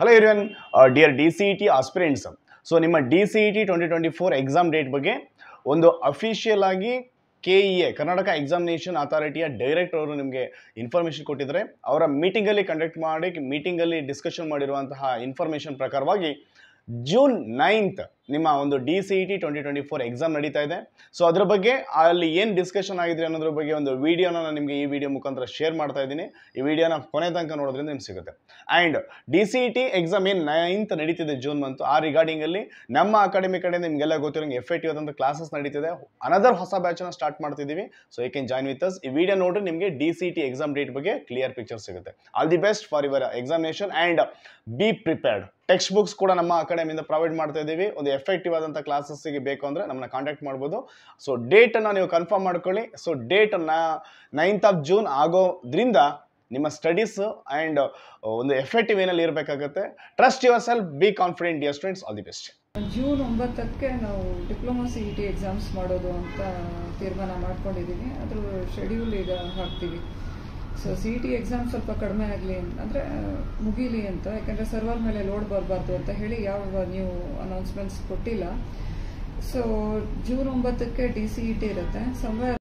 hello ಇವನ್ dear D C E T aspirants so ನಿಮ್ಮ D C E T twenty twenty four exam date ಬಗ್ಗೆ ಒಂದು official ಆಗಿ K E A Karnataka examination ಅಥಾರಿಟಿಯ director ಅವರು ನಿಮಗೆ ಇನ್ಫಾರ್ಮೇಷನ್ ಕೊಟ್ಟಿದ್ದಾರೆ ಅವರ ಮೀಟಿಂಗಲ್ಲಿ ಕಂಡಕ್ಟ್ ಮಾಡಿ ಮೀಟಿಂಗಲ್ಲಿ ಡಿಸ್ಕಷನ್ ಮಾಡಿರುವಂತಹ ಇನ್ಫಾರ್ಮೇಷನ್ ಪ್ರಕಾರವಾಗಿ ಜೂನ್ ನೈನ್ತ್ ನಿಮ್ಮ ಒಂದು D C E T twenty twenty four exam ನಡೀತಾ ಇದೆ ಸೊ ಅದ್ರ ಬಗ್ಗೆ ಅಲ್ಲಿ ಏನು ಡಿಸ್ಕಷನ್ ಆಗಿದೆ ಅನ್ನೋದ್ರ ಬಗ್ಗೆ ಒಂದು ವೀಡಿಯೋನ ನಾನು ನಿಮಗೆ ಈ ವಿಡಿಯೋ ಮುಖಾಂತರ ಶೇರ್ ಮಾಡ್ತಾ ಇದ್ದೀನಿ ಈ ವಿಡಿಯೋನ ಕೊನೆ ತನಕ ನೋಡೋದ್ರಿಂದ ನಿಮ್ಗೆ ಸಿಗುತ್ತೆ and D C E T exam ಏನು ನೈನ್ತ್ ನಡೀತಿದೆ ಜೂನ್ ಮಂತ್ ಆ ರಿಗಾರ್ಡಿಂಗಲ್ಲಿ ನಮ್ಮ ಅಕಾಡೆಮಿ ಕಡೆ ನಿಮಗೆಲ್ಲ ಗೊತ್ತಿರೋಂಗೆ ಎಫ್ ಐ ಟಿ ಆದಂಥ ಕ್ಲಾಸಸ್ ನಡೀತಿದೆ ಅನದರ್ ಹೊಸ ಬ್ಯಾಚನ್ನು ಸ್ಟಾರ್ಟ್ ಮಾಡ್ತಿದ್ದೀವಿ so you can join with us ಈ ವಿಡಿಯೋ ನೋಡಿ ನಿಮಗೆ D C E T exam date ಬಗ್ಗೆ ಕ್ಲಿಯರ್ ಪಿಕ್ಚರ್ ಸಿಗುತ್ತೆ all the best for your examination and be prepared text books ಕೂಡ ನಮ್ಮ ಅಕಾಡೆಮಿಯಿಂದ ಪ್ರೊವೈಡ್ ಮಾಡ್ತಾ ಇದ್ದೀವಿ ಒಂದು ಎಫೆಕ್ಟಿವ್ ಆದಂಥ ಕ್ಲಾಸಸ್ಸಿಗೆ ಬೇಕು ಅಂದರೆ ನಮ್ಮನ್ನ ಕಾಂಟ್ಯಾಕ್ಟ್ ಮಾಡ್ಬೋದು ಸೊ ಡೇಟನ್ನು ನೀವು ಕನ್ಫರ್ಮ್ ಮಾಡ್ಕೊಳ್ಳಿ so date ninth of June ಆಗೋದ್ರಿಂದ ನಿಮ್ಮ ಸ್ಟಡೀಸ್ ಆ್ಯಂಡ್ uh, ಒಂದು ಎಫೆಕ್ಟಿವ್ ಏನಲ್ಲಿ ಇರಬೇಕಾಗುತ್ತೆ trust yourself be confident dear students all the best June ಒಂಬತ್ತಕ್ಕೆ ನಾವು diploma C E T exams ಮಾಡೋದು ಅಂತ ತೀರ್ಮಾನ ಮಾಡ್ಕೊಂಡಿದ್ದೀನಿ ಅದು ಶೆಡ್ಯೂಲ್ ಈಗ ಹಾಕ್ತೀವಿ ಸೊ ಸಿ ಟಿ ಎಕ್ಸಾಮ್ ಸ್ವಲ್ಪ ಕಡಿಮೆ ಆಗಲಿ ಅಂದರೆ ಮುಗೀಲಿ ಅಂತ ಯಾಕಂದರೆ ಸರ್ವರ್ ಮೇಲೆ ಲೋಡ್ ಬರಬಾರ್ದು ಅಂತ ಹೇಳಿ ಯಾವ ನೀವು ಅನೌನ್ಸ್ಮೆಂಟ್ಸ್ ಕೊಟ್ಟಿಲ್ಲ ಸೊ ಜೂನ್ ಒಂಬತ್ತಕ್ಕೆ ಡಿ ಸಿ ಇ ಟಿ ಇರುತ್ತೆ ಸಮ್ವೇರ್